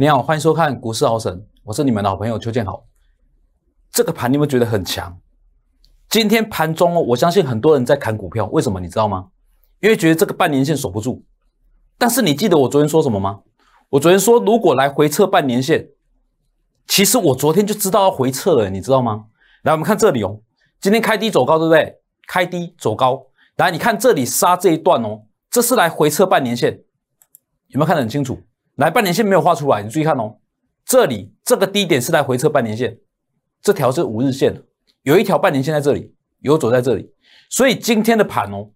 你好，欢迎收看《股市好神》，我是你们的好朋友邱建豪。这个盘你们觉得很强？今天盘中，我相信很多人在砍股票，为什么？你知道吗？因为觉得这个半年线守不住。但是你记得我昨天说什么吗？我昨天说，如果来回撤半年线，其实我昨天就知道要回撤了，你知道吗？来，我们看这里哦，今天开低走高，对不对？开低走高，来，你看这里杀这一段哦，这是来回撤半年线，有没有看得很清楚？来，半年线没有画出来，你注意看哦。这里这个低点是在回撤半年线，这条是五日线，有一条半年线在这里，有走在这里。所以今天的盘哦，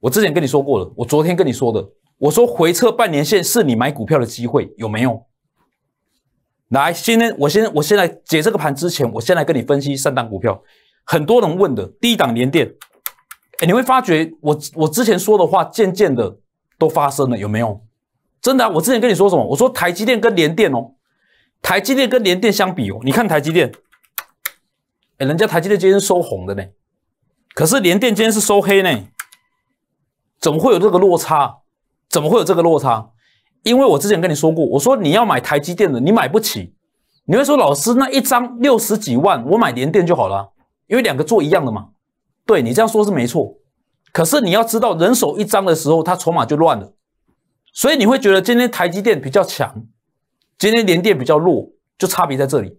我之前跟你说过的，我昨天跟你说的，我说回撤半年线是你买股票的机会，有没有？来，今天我先我先来解这个盘之前，我先来跟你分析三档股票。很多人问的低档连跌，哎，你会发觉我我之前说的话渐渐的都发生了，有没有？真的啊！我之前跟你说什么？我说台积电跟联电哦，台积电跟联电相比哦，你看台积电，哎，人家台积电今天收红的呢，可是联电今天是收黑呢，怎么会有这个落差？怎么会有这个落差？因为我之前跟你说过，我说你要买台积电的，你买不起。你会说老师那一张六十几万，我买联电就好了，因为两个做一样的嘛。对你这样说是没错，可是你要知道人手一张的时候，它筹码就乱了。所以你会觉得今天台积电比较强，今天联电比较弱，就差别在这里，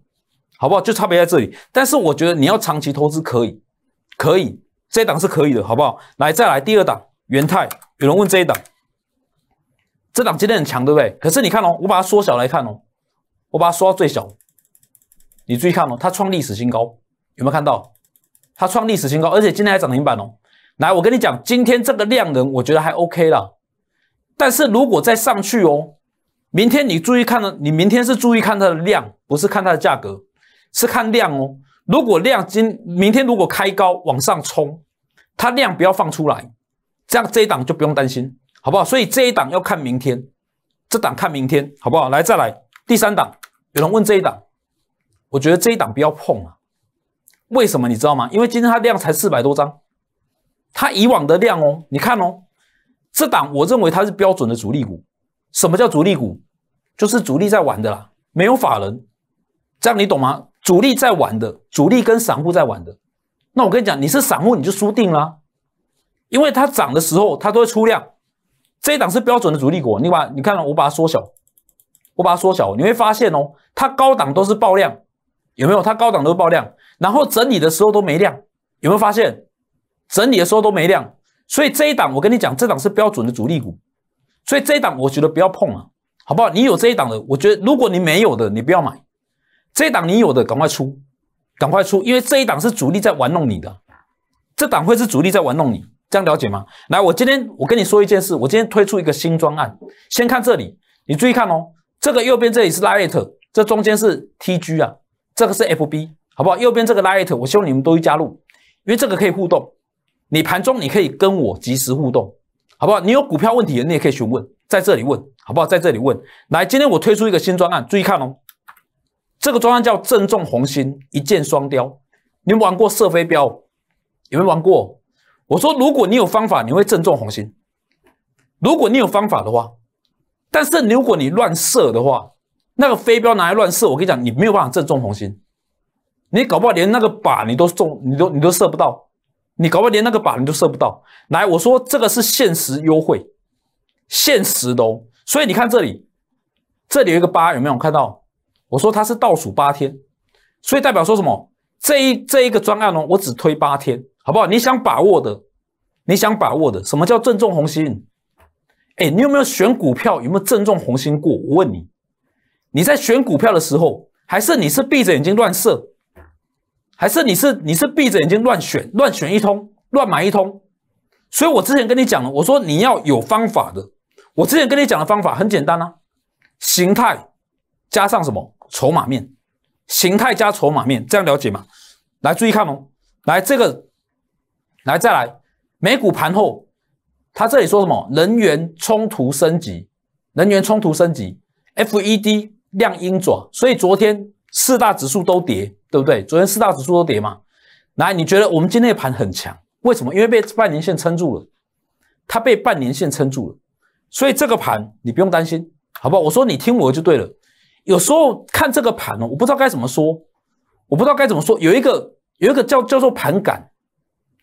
好不好？就差别在这里。但是我觉得你要长期投资可以，可以，这一档是可以的，好不好？来，再来第二档，元泰。有人问这一档，这档今天很强，对不对？可是你看哦，我把它缩小来看哦，我把它缩到最小，你注意看哦，它创历史新高，有没有看到？它创历史新高，而且今天还涨停板哦。来，我跟你讲，今天这个量能，我觉得还 OK 了。但是如果再上去哦，明天你注意看了，你明天是注意看它的量，不是看它的价格，是看量哦。如果量今明天如果开高往上冲，它量不要放出来，这样这一档就不用担心，好不好？所以这一档要看明天，这档看明天，好不好？来再来第三档，有人问这一档，我觉得这一档不要碰啊，为什么你知道吗？因为今天它量才四百多张，它以往的量哦，你看哦。这档我认为它是标准的主力股。什么叫主力股？就是主力在玩的啦，没有法人，这样你懂吗？主力在玩的，主力跟散户在玩的。那我跟你讲，你是散户你就输定了，因为它涨的时候它都会出量。这一档是标准的主力股，你把你看我把它缩小，我把它缩小，你会发现哦，它高档都是爆量，有没有？它高档都是爆量，然后整理的时候都没量，有没有发现？整理的时候都没量。所以这一档，我跟你讲，这档是标准的主力股，所以这一档我觉得不要碰啊，好不好？你有这一档的，我觉得如果你没有的，你不要买；这一档你有的，赶快出，赶快出，因为这一档是主力在玩弄你的，这档会是主力在玩弄你，这样了解吗？来，我今天我跟你说一件事，我今天推出一个新专案，先看这里，你注意看哦，这个右边这里是 l i t 这中间是 TG 啊，这个是 FB，好不好？右边这个 l i t 我希望你们都去加入，因为这个可以互动。你盘中你可以跟我及时互动，好不好？你有股票问题的，你也可以询问，在这里问，好不好？在这里问。来，今天我推出一个新专案，注意看哦。这个专案叫“正中红心，一箭双雕”。你们玩过射飞镖？有没有玩过？我说，如果你有方法，你会正中红心。如果你有方法的话，但是如果你乱射的话，那个飞镖拿来乱射，我跟你讲，你没有办法正中红心。你搞不好连那个靶你都中，你都你都射不到。你搞不好连那个靶人都射不到。来，我说这个是限时优惠，限时的。所以你看这里，这里有一个八，有没有看到？我说它是倒数八天，所以代表说什么？这一这一个专案呢，我只推八天，好不好？你想把握的，你想把握的，什么叫正中红心？哎，你有没有选股票？有没有正中红心过？我问你，你在选股票的时候，还是你是闭着眼睛乱射？还是你是你是闭着眼睛乱选乱选一通乱买一通，所以我之前跟你讲了，我说你要有方法的。我之前跟你讲的方法很简单啊，形态加上什么筹码面，形态加筹码面，这样了解吗？来注意看哦，来这个，来再来美股盘后，它这里说什么？人员冲突升级，人员冲突升级，FED 亮鹰爪，所以昨天。四大指数都跌，对不对？昨天四大指数都跌嘛。来，你觉得我们今天的盘很强？为什么？因为被半年线撑住了，它被半年线撑住了，所以这个盘你不用担心，好不好？我说你听我就对了。有时候看这个盘哦，我不知道该怎么说，我不知道该怎么说。有一个有一个叫叫做盘感，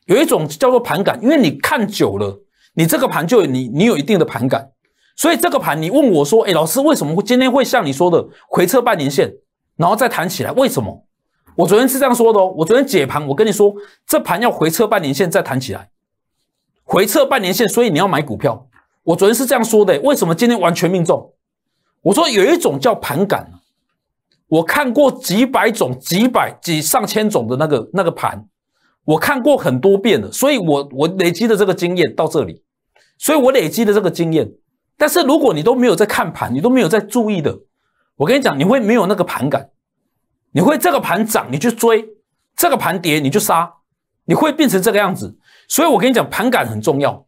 有一种叫做盘感，因为你看久了，你这个盘就你你有一定的盘感，所以这个盘你问我说，哎，老师为什么今天会像你说的回撤半年线？然后再弹起来，为什么？我昨天是这样说的哦，我昨天解盘，我跟你说，这盘要回撤半年线再弹起来，回撤半年线，所以你要买股票。我昨天是这样说的，为什么今天完全命中？我说有一种叫盘感，我看过几百种、几百几上千种的那个那个盘，我看过很多遍的，所以我我累积的这个经验到这里，所以我累积的这个经验。但是如果你都没有在看盘，你都没有在注意的。我跟你讲，你会没有那个盘感，你会这个盘涨你去追，这个盘跌你去杀，你会变成这个样子。所以我跟你讲，盘感很重要，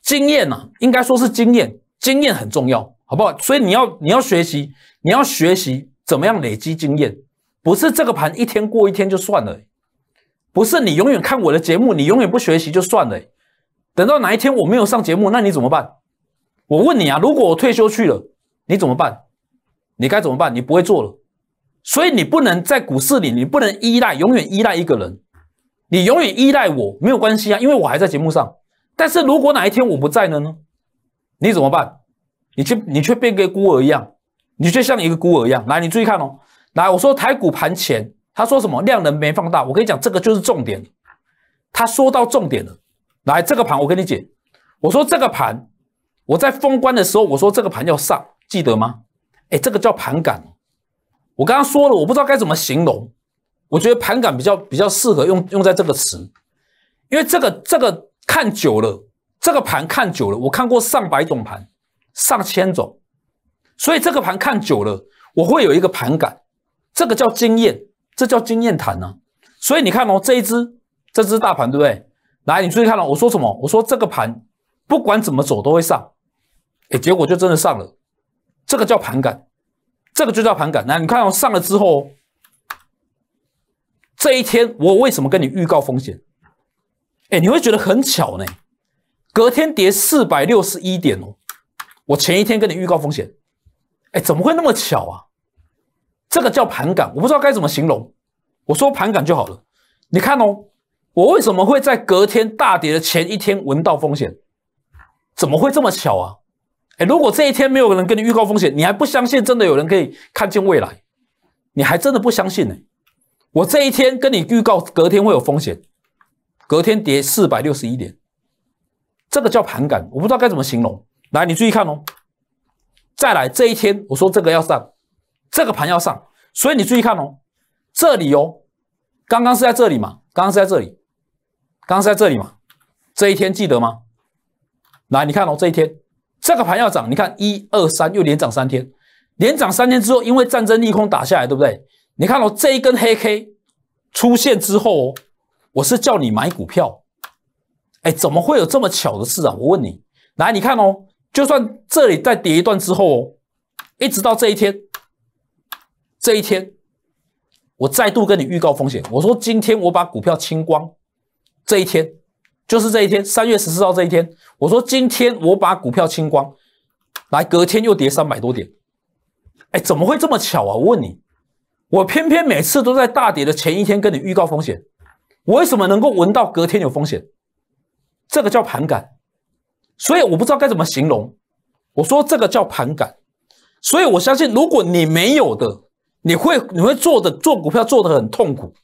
经验呐，应该说是经验，经验很重要，好不好？所以你要你要学习，你要学习怎么样累积经验，不是这个盘一天过一天就算了，不是你永远看我的节目，你永远不学习就算了。等到哪一天我没有上节目，那你怎么办？我问你啊，如果我退休去了，你怎么办？你该怎么办？你不会做了，所以你不能在股市里，你不能依赖，永远依赖一个人。你永远依赖我没有关系啊，因为我还在节目上。但是如果哪一天我不在了呢？你怎么办？你却你却变跟孤儿一样，你却像一个孤儿一样。来，你注意看哦。来，我说台股盘前，他说什么量能没放大。我跟你讲，这个就是重点。他说到重点了。来，这个盘我跟你讲，我说这个盘我在封关的时候，我说这个盘要上，记得吗？哎，这个叫盘感。我刚刚说了，我不知道该怎么形容。我觉得盘感比较比较适合用用在这个词，因为这个这个看久了，这个盘看久了，我看过上百种盘，上千种，所以这个盘看久了，我会有一个盘感。这个叫经验，这叫经验谈呢。所以你看哦，这一只，这只大盘，对不对？来，你注意看了，我说什么？我说这个盘不管怎么走都会上。哎，结果就真的上了。这个叫盘感，这个就叫盘感。那你看哦，上了之后，这一天我为什么跟你预告风险？哎，你会觉得很巧呢，隔天跌四百六十一点哦。我前一天跟你预告风险，哎，怎么会那么巧啊？这个叫盘感，我不知道该怎么形容，我说盘感就好了。你看哦，我为什么会在隔天大跌的前一天闻到风险？怎么会这么巧啊？哎，如果这一天没有人跟你预告风险，你还不相信？真的有人可以看见未来？你还真的不相信呢？我这一天跟你预告，隔天会有风险，隔天跌四百六十一点，这个叫盘感，我不知道该怎么形容。来，你注意看哦。再来这一天，我说这个要上，这个盘要上，所以你注意看哦。这里哦，刚刚是在这里嘛？刚刚是在这里，刚刚是在这里嘛？这一天记得吗？来，你看哦，这一天。这个盘要涨，你看一二三又连涨三天，连涨三天之后，因为战争利空打下来，对不对？你看哦，这一根黑 K 出现之后，我是叫你买股票，哎，怎么会有这么巧的事啊？我问你，来，你看哦，就算这里再跌一段之后哦，一直到这一天，这一天，我再度跟你预告风险，我说今天我把股票清光，这一天。就是这一天，三月十四号这一天，我说今天我把股票清光，来隔天又跌三百多点，哎，怎么会这么巧啊？我问你，我偏偏每次都在大跌的前一天跟你预告风险，我为什么能够闻到隔天有风险？这个叫盘感，所以我不知道该怎么形容。我说这个叫盘感，所以我相信，如果你没有的，你会你会做的做股票做的很痛苦，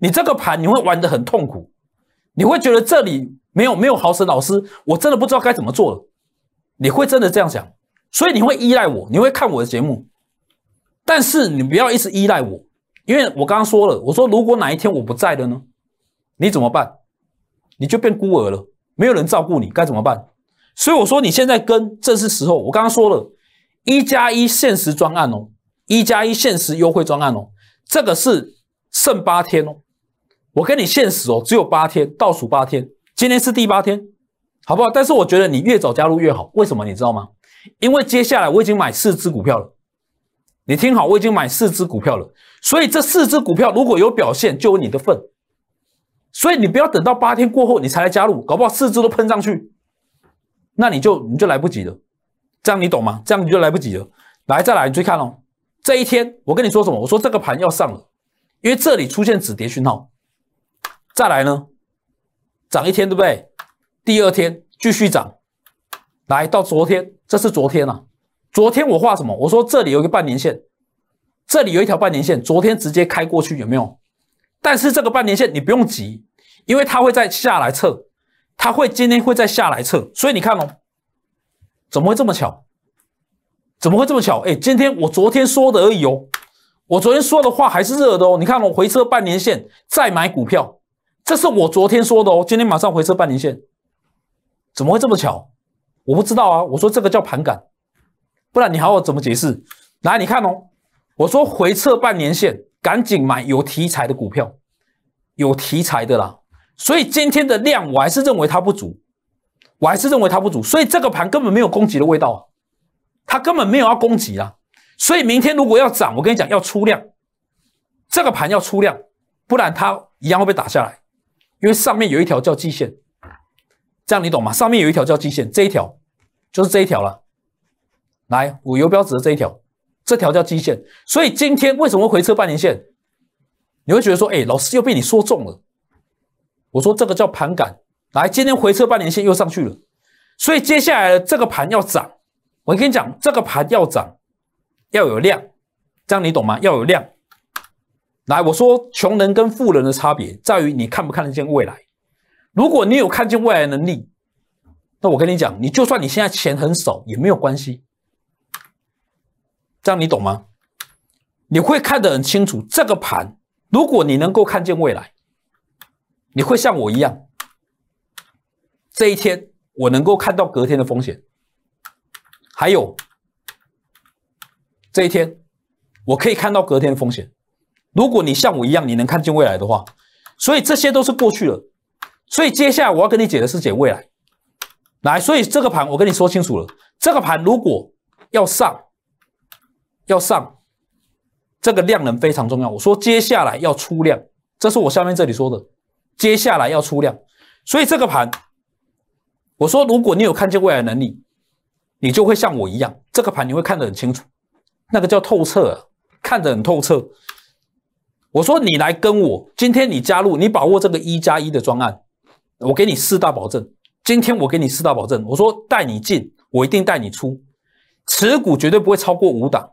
你这个盘你会玩的很痛苦。你会觉得这里没有没有好神老师，我真的不知道该怎么做了。你会真的这样想，所以你会依赖我，你会看我的节目，但是你不要一直依赖我，因为我刚刚说了，我说如果哪一天我不在了呢，你怎么办？你就变孤儿了，没有人照顾你，该怎么办？所以我说你现在跟正是时候，我刚刚说了一加一限时专案哦，一加一限时优惠专案哦，这个是剩八天哦。我跟你现实哦，只有八天，倒数八天，今天是第八天，好不好？但是我觉得你越早加入越好，为什么？你知道吗？因为接下来我已经买四只股票了，你听好，我已经买四只股票了，所以这四只股票如果有表现，就有你的份，所以你不要等到八天过后你才来加入，搞不好四只都喷上去，那你就你就来不及了，这样你懂吗？这样你就来不及了。来再来，你去看哦，这一天我跟你说什么？我说这个盘要上了，因为这里出现止跌讯号。再来呢，涨一天对不对？第二天继续涨，来到昨天，这是昨天了。昨天我画什么？我说这里有一个半年线，这里有一条半年线。昨天直接开过去有没有？但是这个半年线你不用急，因为它会再下来测，它会今天会再下来测。所以你看哦，怎么会这么巧？怎么会这么巧？哎，今天我昨天说的而已哦，我昨天说的话还是热的哦。你看我回撤半年线，再买股票。这是我昨天说的哦，今天马上回撤半年线，怎么会这么巧？我不知道啊。我说这个叫盘感，不然你还要怎么解释？来，你看哦，我说回撤半年线，赶紧买有题材的股票，有题材的啦。所以今天的量，我还是认为它不足，我还是认为它不足。所以这个盘根本没有攻击的味道，它根本没有要攻击啊。所以明天如果要涨，我跟你讲，要出量，这个盘要出量，不然它一样会被打下来。因为上面有一条叫基线，这样你懂吗？上面有一条叫基线，这一条就是这一条了。来，我游标指的这一条，这条叫基线。所以今天为什么回撤半年线？你会觉得说，哎，老师又被你说中了。我说这个叫盘感。来，今天回撤半年线又上去了，所以接下来这个盘要涨。我跟你讲，这个盘要涨，要有量，这样你懂吗？要有量。来，我说穷人跟富人的差别在于你看不看得见未来。如果你有看见未来能力，那我跟你讲，你就算你现在钱很少也没有关系。这样你懂吗？你会看得很清楚这个盘。如果你能够看见未来，你会像我一样，这一天我能够看到隔天的风险，还有这一天我可以看到隔天的风险。如果你像我一样，你能看见未来的话，所以这些都是过去了。所以接下来我要跟你解的是解未来。来，所以这个盘我跟你说清楚了，这个盘如果要上，要上，这个量能非常重要。我说接下来要出量，这是我下面这里说的，接下来要出量。所以这个盘，我说如果你有看见未来能力，你就会像我一样，这个盘你会看得很清楚，那个叫透彻，看得很透彻。我说你来跟我，今天你加入，你把握这个一加一的专案，我给你四大保证。今天我给你四大保证。我说带你进，我一定带你出，持股绝对不会超过五档。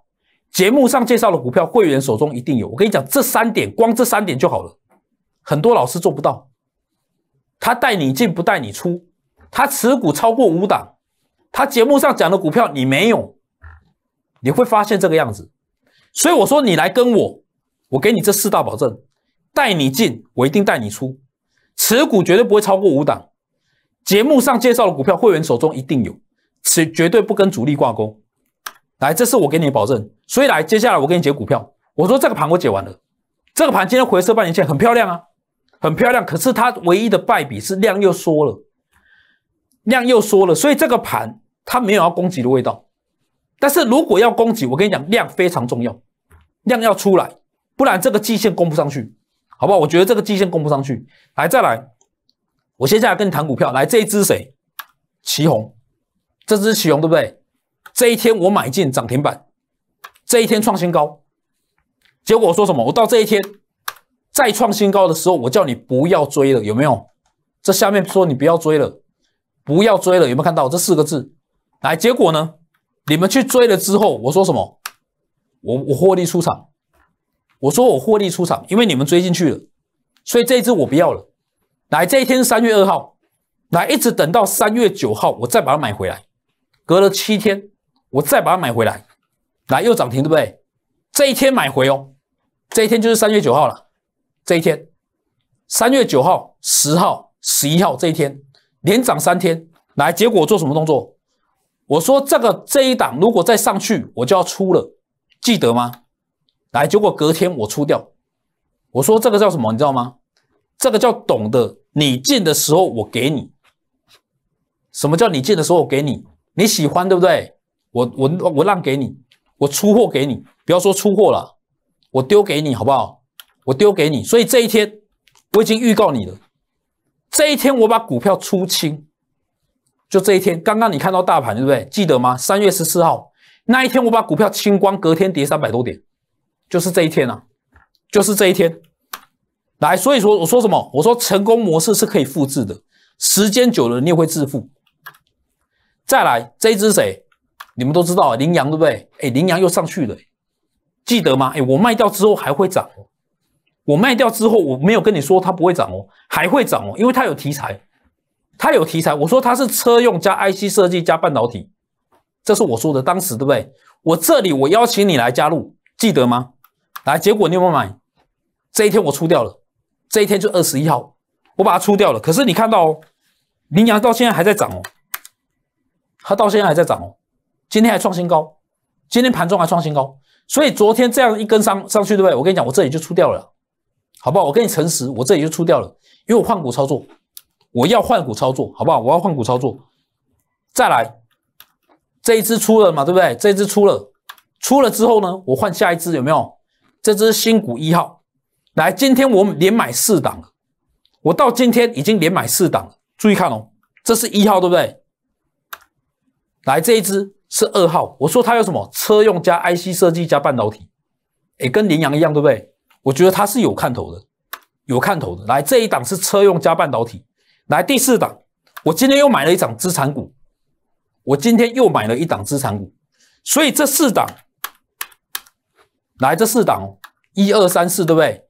节目上介绍的股票，会员手中一定有。我跟你讲，这三点光这三点就好了。很多老师做不到，他带你进不带你出，他持股超过五档，他节目上讲的股票你没有，你会发现这个样子。所以我说你来跟我。我给你这四大保证，带你进，我一定带你出，持股绝对不会超过五档。节目上介绍的股票，会员手中一定有，此绝对不跟主力挂钩。来，这是我给你的保证。所以来，接下来我给你解股票。我说这个盘我解完了，这个盘今天回撤半年线很漂亮啊，很漂亮。可是它唯一的败笔是量又缩了，量又缩了，所以这个盘它没有要攻击的味道。但是如果要攻击，我跟你讲，量非常重要，量要出来。不然这个季线攻不上去，好不好？我觉得这个季线攻不上去。来，再来，我接下来跟你谈股票。来，这一支谁？旗宏，这支旗宏对不对？这一天我买进涨停板，这一天创新高，结果我说什么？我到这一天再创新高的时候，我叫你不要追了，有没有？这下面说你不要追了，不要追了，有没有看到这四个字？来，结果呢？你们去追了之后，我说什么？我我获利出场。我说我获利出场，因为你们追进去了，所以这一只我不要了。来，这一天三月二号，来一直等到三月九号，我再把它买回来。隔了七天，我再把它买回来。来，又涨停，对不对？这一天买回哦，这一天就是三月九号了。这一天，三月九号、十号、十一号这一天连涨三天，来，结果做什么动作？我说这个这一档如果再上去，我就要出了，记得吗？来，结果隔天我出掉。我说这个叫什么，你知道吗？这个叫懂的。你进的时候我给你。什么叫你进的时候我给你？你喜欢对不对？我我我让给你，我出货给你。不要说出货了，我丢给你好不好？我丢给你。所以这一天我已经预告你了。这一天我把股票出清，就这一天。刚刚你看到大盘对不对？记得吗？三月十四号那一天我把股票清光，隔天跌三百多点。就是这一天啊，就是这一天，来，所以说我说什么？我说成功模式是可以复制的，时间久了你也会致富。再来这一只谁？你们都知道，羚羊对不对？哎，羚羊又上去了，记得吗？哎，我卖掉之后还会涨哦，我卖掉之后我没有跟你说它不会涨哦，还会涨哦，因为它有题材，它有题材。我说它是车用加 IC 设计加半导体，这是我说的，当时对不对？我这里我邀请你来加入。记得吗？来，结果你有没有买？这一天我出掉了，这一天就二十一号，我把它出掉了。可是你看到哦，羚羊到现在还在涨哦，它到现在还在涨哦，今天还创新高，今天盘中还创新高。所以昨天这样一根上上去，对不对？我跟你讲，我这里就出掉了，好不好？我跟你诚实，我这里就出掉了，因为我换股操作，我要换股操作，好不好？我要换股操作。再来，这一只出了嘛，对不对？这一只出了。出了之后呢？我换下一只有没有？这支新股一号，来，今天我连买四档，我到今天已经连买四档注意看哦，这是一号，对不对？来，这一只是二号。我说它有什么？车用加 IC 设计加半导体，哎，跟羚羊一样，对不对？我觉得它是有看头的，有看头的。来，这一档是车用加半导体。来，第四档，我今天又买了一档资产股，我今天又买了一档资产股，所以这四档。来这四档，一二三四，对不对？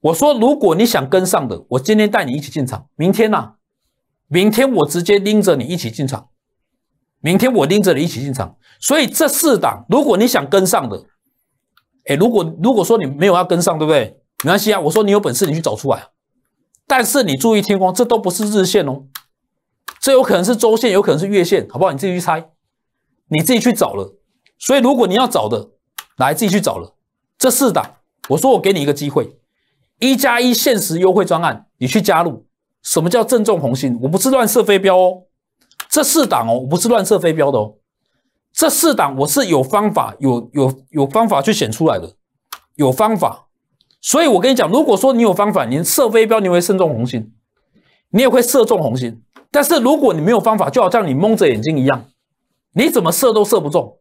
我说，如果你想跟上的，我今天带你一起进场。明天呢？明天我直接拎着你一起进场。明天我拎着你一起进场。所以这四档，如果你想跟上的，哎，如果如果说你没有要跟上，对不对？没关系啊，我说你有本事你去找出来。但是你注意天光，这都不是日线哦，这有可能是周线，有可能是月线，好不好？你自己去猜，你自己去找了。所以如果你要找的，来自己去找了。这四档，我说我给你一个机会，一加一限时优惠专案，你去加入。什么叫正中红心？我不是乱射飞镖哦，这四档哦，我不是乱射飞镖的哦，这四档我是有方法，有有有方法去选出来的，有方法。所以我跟你讲，如果说你有方法，你射飞镖，你会射中红心，你也会射中红心。但是如果你没有方法，就好像你蒙着眼睛一样，你怎么射都射不中。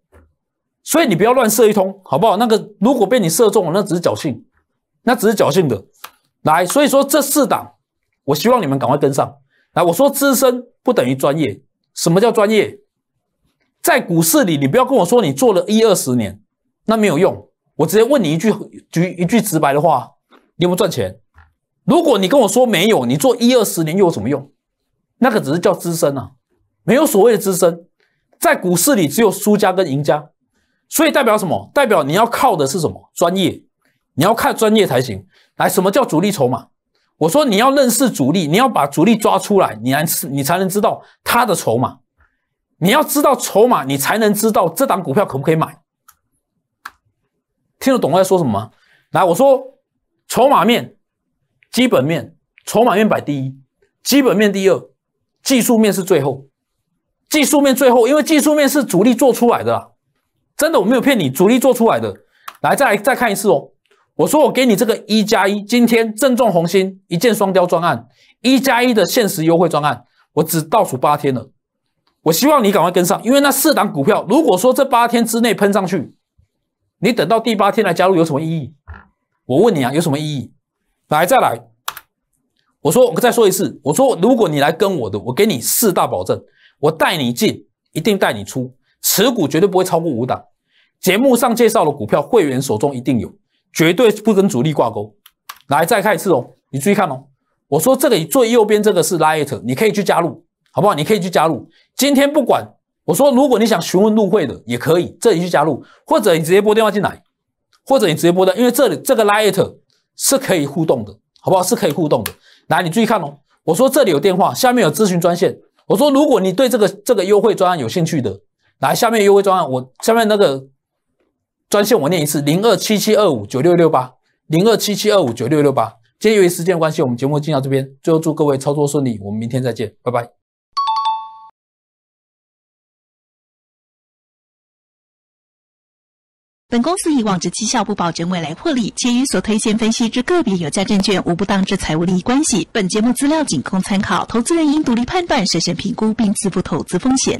所以你不要乱射一通，好不好？那个如果被你射中了，那只是侥幸，那只是侥幸的。来，所以说这四档，我希望你们赶快跟上。来，我说资深不等于专业。什么叫专业？在股市里，你不要跟我说你做了一二十年，那没有用。我直接问你一句，就一句直白的话：你有没有赚钱？如果你跟我说没有，你做一二十年又有什么用？那个只是叫资深啊，没有所谓的资深。在股市里，只有输家跟赢家。所以代表什么？代表你要靠的是什么专业？你要看专业才行。来，什么叫主力筹码？我说你要认识主力，你要把主力抓出来，你才你才能知道他的筹码。你要知道筹码，你才能知道这档股票可不可以买。听得懂我在说什么？吗？来，我说筹码面、基本面，筹码面摆第一，基本面第二，技术面是最后，技术面最后，因为技术面是主力做出来的。真的，我没有骗你，主力做出来的。来，再来再看一次哦。我说，我给你这个一加一，今天正中红心，一箭双雕专案，一加一的限时优惠专案，我只倒数八天了。我希望你赶快跟上，因为那四档股票，如果说这八天之内喷上去，你等到第八天来加入有什么意义？我问你啊，有什么意义？来，再来。我说，我再说一次，我说，如果你来跟我的，我给你四大保证，我带你进，一定带你出。持股绝对不会超过五档。节目上介绍的股票，会员手中一定有，绝对不跟主力挂钩。来，再看一次哦，你注意看哦。我说这里最右边这个是 l i t 你可以去加入，好不好？你可以去加入。今天不管，我说如果你想询问入会的也可以，这里去加入，或者你直接拨电话进来，或者你直接拨的，因为这里这个 l i t 是可以互动的，好不好？是可以互动的。来，你注意看哦。我说这里有电话，下面有咨询专线。我说如果你对这个这个优惠专案有兴趣的。来，下面优惠专案，我下面那个专线我念一次：零二七七二五九六六八，零二七七二五九六六八。鉴于时间关系，我们节目进到这边。最后祝各位操作顺利，我们明天再见，拜拜。本公司以往之绩效不保证未来获利，且与所推荐分析之个别有价证券无不当之财务利益关系。本节目资料仅供参考，投资人应独立判断、审慎评估并自负投资风险。